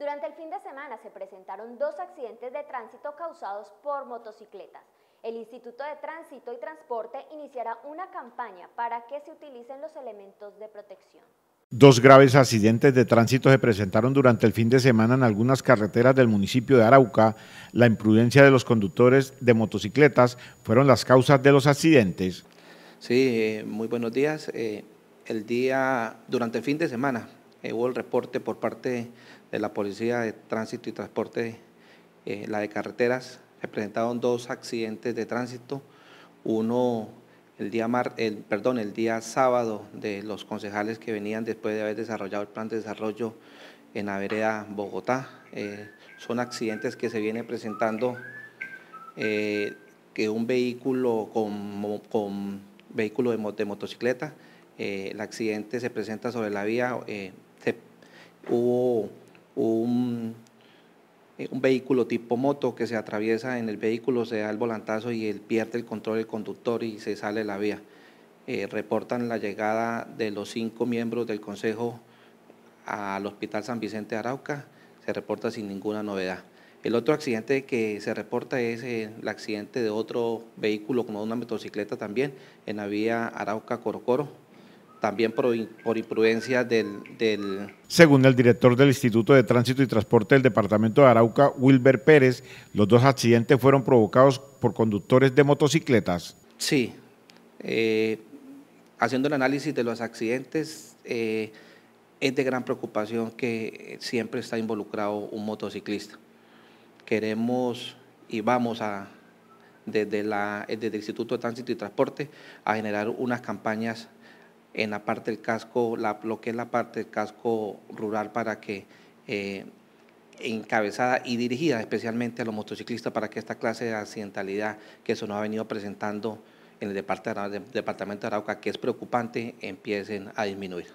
Durante el fin de semana se presentaron dos accidentes de tránsito causados por motocicletas. El Instituto de Tránsito y Transporte iniciará una campaña para que se utilicen los elementos de protección. Dos graves accidentes de tránsito se presentaron durante el fin de semana en algunas carreteras del municipio de Arauca. La imprudencia de los conductores de motocicletas fueron las causas de los accidentes. Sí, eh, muy buenos días. Eh, el día, durante el fin de semana, eh, hubo el reporte por parte de la Policía de Tránsito y Transporte, eh, la de carreteras, se presentaron dos accidentes de tránsito, uno el día, mar, el, perdón, el día sábado de los concejales que venían después de haber desarrollado el plan de desarrollo en la vereda Bogotá. Eh, son accidentes que se vienen presentando que un vehículo con, con vehículo de, motocicleta, el accidente se presenta sobre la vía este, hubo eh, un, vehículo tipo moto que se atraviesa en el vehículo, se da el volantazo y él pierde el control del conductor y se sale la vía. Eh, reportan la llegada de los cinco miembros del Consejo al Hospital San Vicente de Arauca, se reporta sin ninguna novedad. El otro accidente que se reporta es el accidente de otro vehículo, como una motocicleta también, en la vía Arauca-Corocoro, también por, imprudencia del, Según el director del Instituto de Tránsito y Transporte del Departamento de Arauca, Wilber Pérez, los dos accidentes fueron provocados por conductores de motocicletas. Sí. Eh, haciendo el análisis de los accidentes, eh, es de gran preocupación que siempre está involucrado un motociclista. Queremos y vamos a, desde, la, desde el Instituto de Tránsito y Transporte, a generar unas campañas en la parte del casco, la, lo que es la parte del casco rural para que eh, encabezada y dirigida especialmente a los motociclistas para que esta clase de accidentalidad que eso nos ha venido presentando en el departamento de Arauca, que es preocupante, empiecen a disminuir.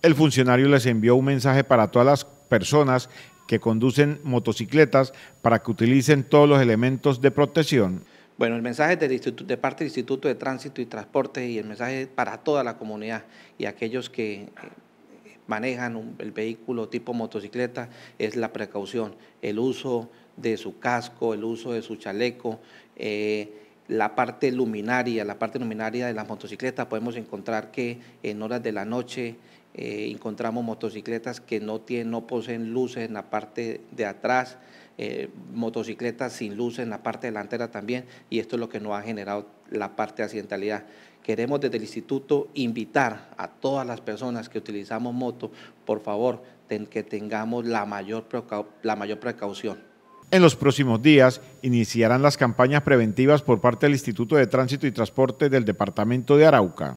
El funcionario les envió un mensaje para todas las personas que conducen motocicletas para que utilicen todos los elementos de protección. Bueno, el mensaje del instituto, de parte del Instituto de Tránsito y Transporte y el mensaje para toda la comunidad y aquellos que eh, manejan el vehículo tipo motocicleta es la precaución, el uso de su casco, el uso de su chaleco. Eh, la parte luminaria, la parte luminaria de las motocicletas, podemos encontrar que en horas de la noche eh, encontramos motocicletas que no, tienen, no poseen luces en la parte de atrás, eh, motocicletas sin luces en la parte delantera también, y esto es lo que nos ha generado la parte de accidentalidad. Queremos desde el instituto invitar a todas las personas que utilizamos moto, por favor, que tengamos la mayor precaución. En los próximos días iniciarán las campañas preventivas por parte del Instituto de Tránsito y Transporte del Departamento de Arauca.